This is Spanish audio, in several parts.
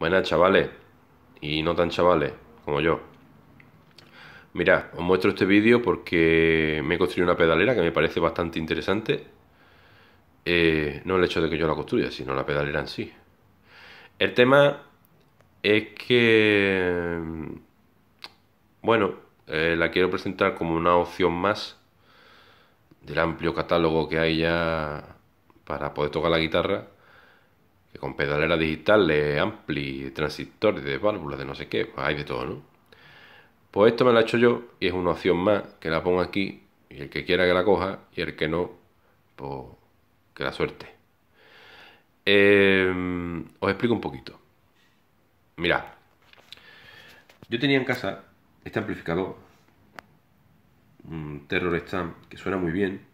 Buenas chavales y no tan chavales como yo. Mirad, os muestro este vídeo porque me he construido una pedalera que me parece bastante interesante. Eh, no el hecho de que yo la construya, sino la pedalera en sí. El tema es que, bueno, eh, la quiero presentar como una opción más del amplio catálogo que hay ya para poder tocar la guitarra que con pedalera digital, ampli, transistores, de válvulas, de no sé qué, pues hay de todo, ¿no? Pues esto me lo he hecho yo y es una opción más que la pongo aquí y el que quiera que la coja y el que no, pues que la suerte. Em, os explico un poquito. Mirad, yo tenía en casa este amplificador, un Terror Stamp, que suena muy bien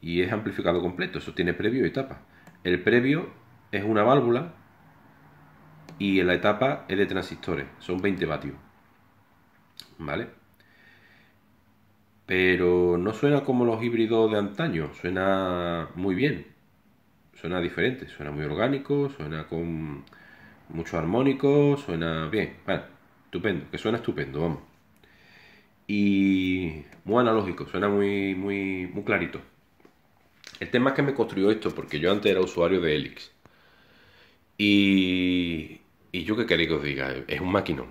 y es amplificado completo, eso tiene previo y tapa. El previo es una válvula y en la etapa es de transistores, son 20 vatios. ¿Vale? Pero no suena como los híbridos de antaño, suena muy bien. Suena diferente, suena muy orgánico, suena con mucho armónico, suena bien. bueno, estupendo, que suena estupendo, vamos. Y muy analógico, suena muy, muy, muy clarito. El tema es que me construyó esto, porque yo antes era usuario de Helix. Y, yo qué queréis que os diga, es un maquinón.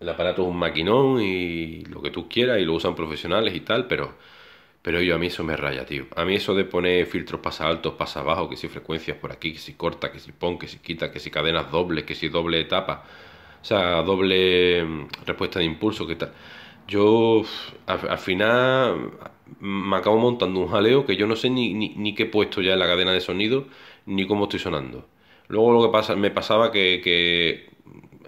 El aparato es un maquinón y lo que tú quieras y lo usan profesionales y tal, pero, pero yo a mí eso me raya, tío. A mí eso de poner filtros pasa altos, pasa bajos que si frecuencias por aquí, que si corta, que si pon, que si quita, que si cadenas dobles, que si doble etapa, o sea, doble mm, respuesta de impulso, que tal. Yo al, final me acabo montando un jaleo que yo no sé ni, ni, ni qué he puesto ya en la cadena de sonido ni cómo estoy sonando. Luego lo que pasa, me pasaba que,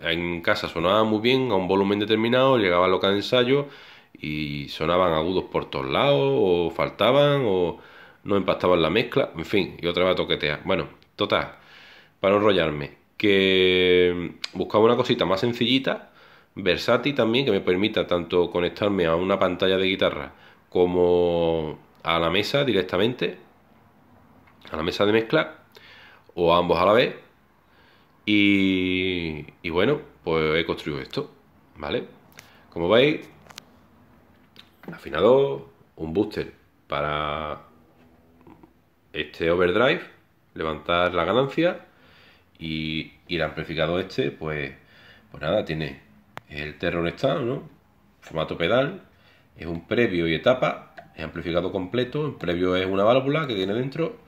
en casa sonaba muy bien, a un volumen determinado, llegaba a local de ensayo y sonaban agudos por todos lados, o faltaban, o no empastaban la mezcla, en fin, y otra vez a toquetear. Bueno, total, para enrollarme, que buscaba una cosita más sencillita, versátil también, que me permita tanto conectarme a una pantalla de guitarra como a la mesa directamente, a la mesa de mezcla o ambos a la vez. Y, bueno, pues he construido esto, ¿vale? Como veis, afinador, un booster para este overdrive, levantar la ganancia y, el amplificador este, pues, pues, nada, tiene el terror está ¿no? Formato pedal, es un previo y etapa, es amplificado completo, el previo es una válvula que tiene dentro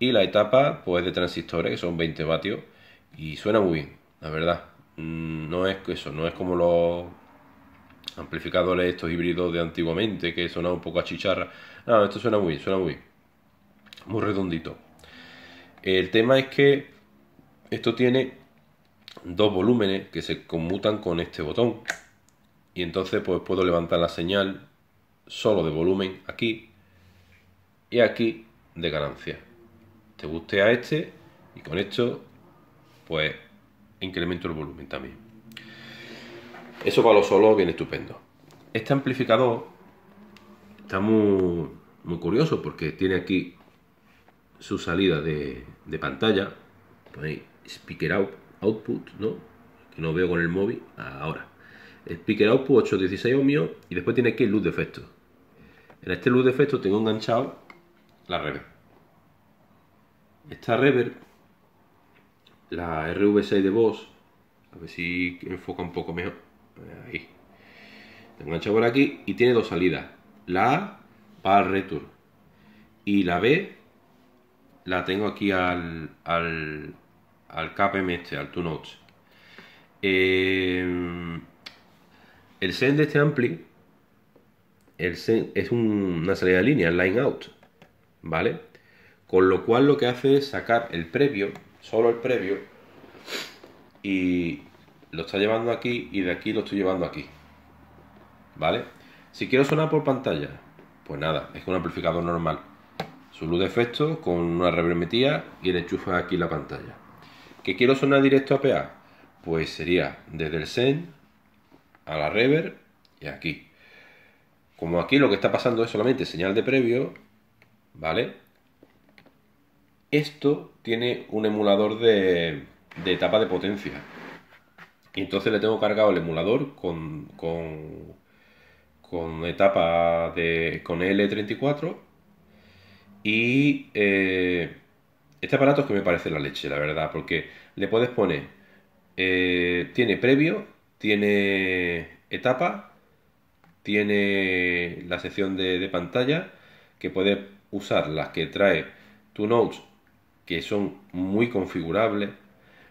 y la etapa, pues de transistores, que son 20 vatios, y suena muy bien, la verdad. Mm, no es eso, no es como los amplificadores estos híbridos de antiguamente, que sonaba un poco a chicharra. No, esto suena muy bien, suena muy bien. Muy redondito. El tema es que esto tiene dos volúmenes que se conmutan con este botón. Y entonces pues puedo levantar la señal solo de volumen aquí y aquí de ganancia te guste a este y con esto pues incremento el volumen también. Eso para lo solo viene estupendo. Este amplificador está muy, curioso porque tiene aquí su salida de, pantalla. Ponéis speaker out, output, ¿no? Que no veo con el móvil ahora. Speaker output 816 ohmios y después tiene aquí luz de efecto. En este luz de efecto tengo enganchado la red esta reverb, la RV6 de Boss, a ver si enfoca un poco mejor. Ahí. Tengo por aquí y tiene dos salidas. La A para el return y la B la tengo aquí al, al, al KPM este, al 2 notes. Eh, el send de este ampli el es una salida de línea, line out, ¿vale? Con lo cual lo que hace es sacar el previo, solo el previo, y lo está llevando aquí y de aquí lo estoy llevando aquí. ¿Vale? Si quiero sonar por pantalla, pues nada, es un amplificador normal. Su luz de efecto con una metida y le enchufa aquí la pantalla. ¿Que quiero sonar directo a PA? Pues sería desde el send a la rever y aquí. Como aquí lo que está pasando es solamente señal de previo, ¿vale? Esto tiene un emulador de, etapa de potencia. entonces le tengo cargado el emulador con, etapa de. con L34. Y eh, este aparato es que me parece la leche, la verdad, porque le puedes poner. Eh, tiene previo, tiene etapa, tiene la sección de, de pantalla, que puedes usar las que trae tu notes que son muy configurables.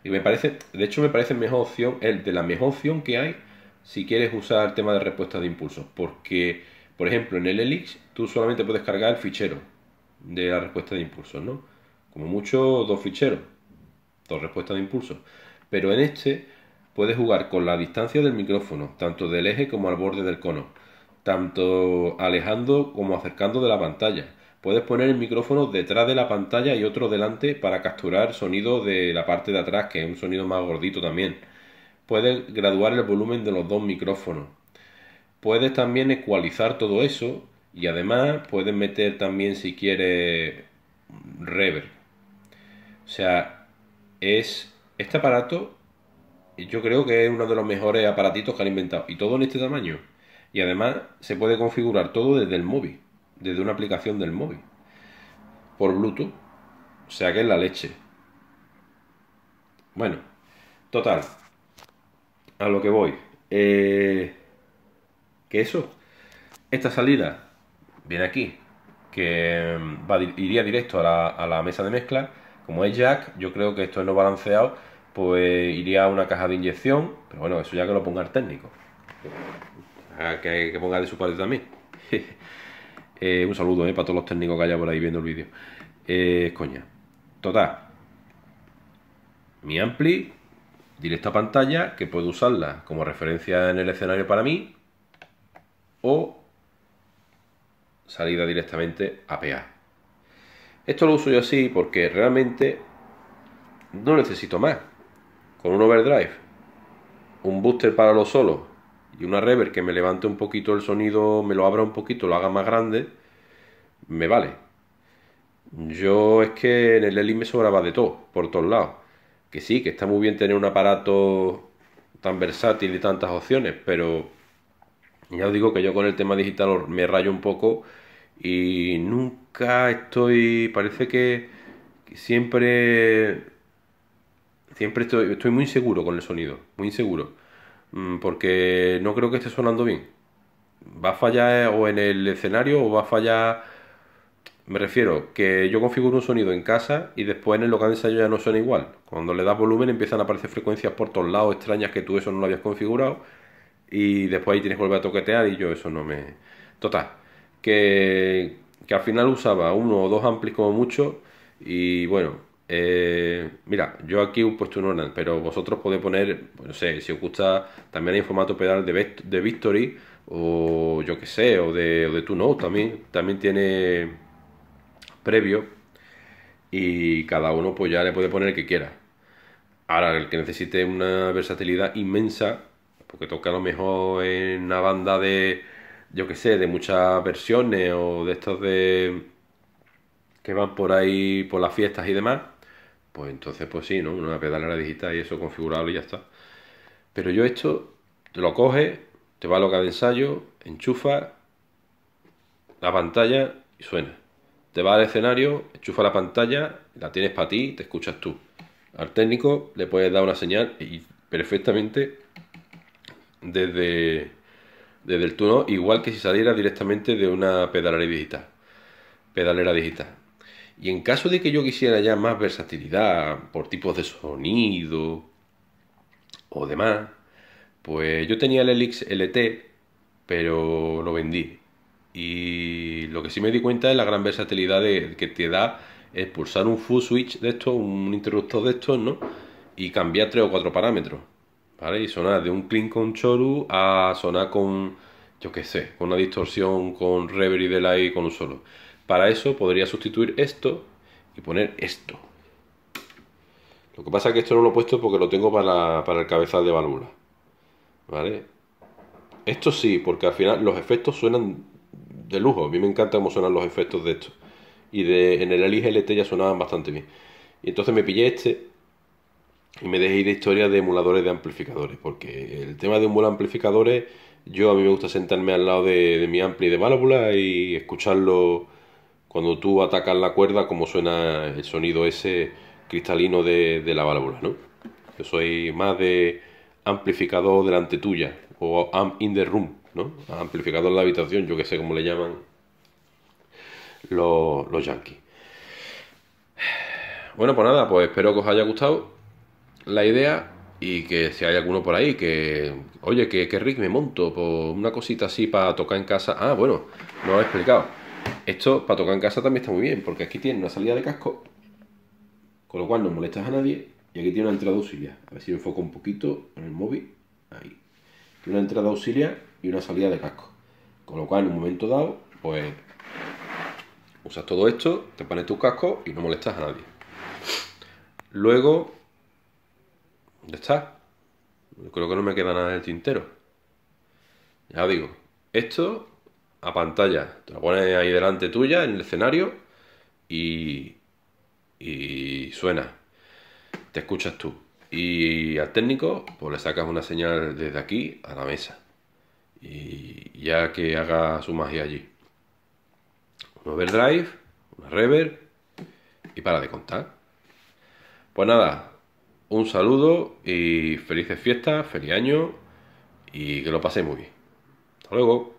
Y me parece, de hecho me parece mejor opción, el de la mejor opción que hay si quieres usar el tema de respuesta de impulsos. Porque, por ejemplo, en el Elix tú solamente puedes cargar el fichero de la respuesta de impulsos, ¿no? Como mucho dos ficheros, dos respuestas de impulsos. Pero en este puedes jugar con la distancia del micrófono, tanto del eje como al borde del cono, tanto alejando como acercando de la pantalla Puedes poner el micrófono detrás de la pantalla y otro delante para capturar sonido de la parte de atrás, que es un sonido más gordito también. Puedes graduar el volumen de los dos micrófonos. Puedes también ecualizar todo eso y además puedes meter también si quieres reverb. O sea, es este aparato yo creo que es uno de los mejores aparatitos que han inventado y todo en este tamaño. Y además se puede configurar todo desde el móvil desde una aplicación del móvil por Bluetooth. O sea que es la leche. Bueno, total. A lo que voy. Eh, que eso, esta salida viene aquí, que mm, iría directo a la, mesa de mezcla. Como es jack, yo creo que esto es no balanceado, pues iría a una caja de inyección. Pero bueno, eso ya que lo ponga el técnico. Ah, que, que ponga de su parte también. Eh, un saludo eh, para todos los técnicos que haya por ahí viendo el vídeo. Eh, coña. Total. Mi ampli, directa pantalla, que puedo usarla como referencia en el escenario para mí. O salida directamente a PA. Esto lo uso yo así porque realmente no necesito más. Con un overdrive, un booster para lo solo y una reverb que me levante un poquito el sonido, me lo abra un poquito, lo haga más grande, me vale. Yo es que en el Eli me sobraba de todo, por todos lados. Que sí, que está muy bien tener un aparato tan versátil y tantas opciones, pero ya os digo que yo con el tema digital me rayo un poco y nunca estoy, parece que siempre, siempre estoy, estoy muy inseguro con el sonido, muy inseguro. Mm, porque no creo que esté sonando bien. Va a fallar o en el escenario o va a fallar... Me refiero que yo configuro un sonido en casa y después en el local de ensayo ya no suena igual. Cuando le das volumen empiezan a aparecer frecuencias por todos lados extrañas que tú eso no lo habías configurado y después ahí tienes que volver a toquetear y yo eso no me... Total, que, que al final usaba uno o dos amplis como mucho y bueno, eh, mira, yo aquí he puesto un orden, pero vosotros podéis poner, pues no sé, si os gusta, también hay formato pedal de, de Victory, o yo que sé, o de, o de Two también, también tiene previo, y cada uno pues ya le puede poner el que quiera. Ahora, el que necesite una versatilidad inmensa, porque toca a lo mejor en una banda de, yo que sé, de muchas versiones, o de estos de que van por ahí por las fiestas y demás, pues entonces, pues sí, ¿no? Una pedalera digital y eso configurable y ya está. Pero yo esto, te lo coge, te va a loca de ensayo, enchufa la pantalla y suena. Te va al escenario, enchufa la pantalla, la tienes para ti, te escuchas tú. Al técnico le puedes dar una señal y perfectamente desde, desde el turno, igual que si saliera directamente de una pedalera digital. Pedalera digital. Y en caso de que yo quisiera ya más versatilidad por tipos de sonido o demás, pues yo tenía el Elix LT, pero lo vendí. Y lo que sí me di cuenta es la gran versatilidad que te da es pulsar un full switch de estos, un interruptor de estos, ¿no? Y cambiar tres o cuatro parámetros, ¿vale? Y sonar de un clean con choru a sonar con, yo qué sé, con una distorsión, con reverb y delay, con un solo. Para eso podría sustituir esto y poner esto. Lo que pasa es que esto no lo he puesto porque lo tengo para, el cabezal de válvula. ¿Vale? Esto sí, porque al final los efectos suenan de lujo. A mí me encanta cómo suenan los efectos de esto. Y de, en el LT ya sonaban bastante bien. Y entonces me pillé este y me dejé de historia de emuladores de amplificadores. Porque el tema de emular amplificadores, yo a mí me gusta sentarme al lado de mi ampli de válvula y escucharlo cuando tú atacas la cuerda, cómo suena el sonido ese cristalino de, la válvula, ¿no? Yo soy más de amplificador delante tuya, o amp in the room, ¿no? Amplificador en la habitación, yo que sé cómo le llaman los, los yankees. Bueno, pues nada, pues espero que os haya gustado la idea y que si hay alguno por ahí que, oye, que, que Rick me monto por una cosita así para tocar en casa. Ah, bueno, no lo he explicado. Esto para tocar en casa también está muy bien, porque aquí tiene una salida de casco, con lo cual no molestas a nadie, y aquí tiene una entrada auxiliar. A ver si enfoco un poquito en el móvil. Ahí. una entrada auxiliar y una salida de casco. Con lo cual, en un momento dado, pues usas todo esto, te pones tu casco y no molestas a nadie. Luego, ¿Dónde está. Creo que no me queda nada del tintero. Ya digo, esto a pantalla. Te la pones ahí delante tuya en el escenario y, y suena. Te escuchas tú. Y al técnico, pues le sacas una señal desde aquí a la mesa. Y ya que haga su magia allí. Un overdrive, una reverb y para de contar. Pues nada, un saludo y felices fiestas, feliz año y que lo paséis muy bien. Hasta luego.